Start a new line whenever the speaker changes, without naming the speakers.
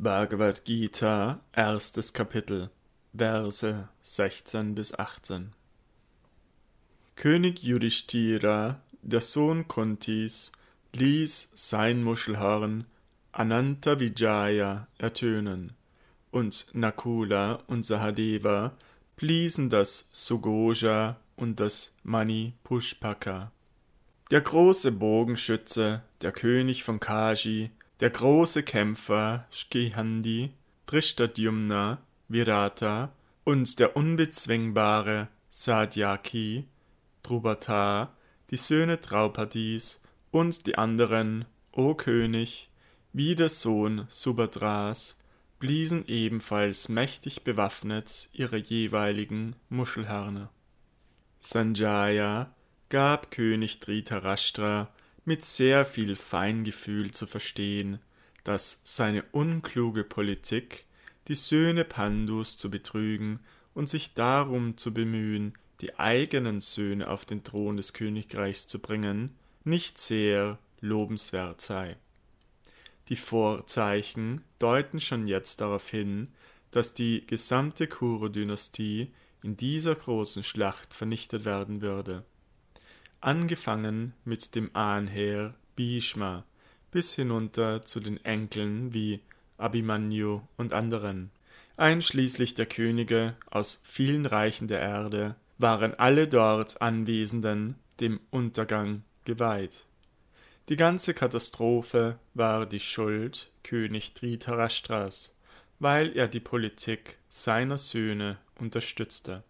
Bhagavad Gita, erstes Kapitel, Verse 16 bis 18. König Yudhishthira, der Sohn Kuntis, ließ sein Muschelhorn Ananta Vijaya ertönen, und Nakula und Sahadeva bliesen das Sugoja und das Mani Pushpaka. Der große Bogenschütze, der König von Kaji, der große Kämpfer Skihandi, Dhristadyumna, Virata und der unbezwingbare Sadyaki, Druvatar, die Söhne Draupadis und die anderen, o König, wie der Sohn Subhadras, bliesen ebenfalls mächtig bewaffnet ihre jeweiligen Muschelhörner. Sanjaya gab König Dhritarashtra mit sehr viel Feingefühl zu verstehen, dass seine unkluge Politik, die Söhne Pandus zu betrügen und sich darum zu bemühen, die eigenen Söhne auf den Thron des Königreichs zu bringen, nicht sehr lobenswert sei. Die Vorzeichen deuten schon jetzt darauf hin, dass die gesamte Kuro-Dynastie in dieser großen Schlacht vernichtet werden würde angefangen mit dem Ahnherr Bhishma bis hinunter zu den Enkeln wie Abhimanyu und anderen. Einschließlich der Könige aus vielen Reichen der Erde waren alle dort Anwesenden dem Untergang geweiht. Die ganze Katastrophe war die Schuld König Dhritarashtras, weil er die Politik seiner Söhne unterstützte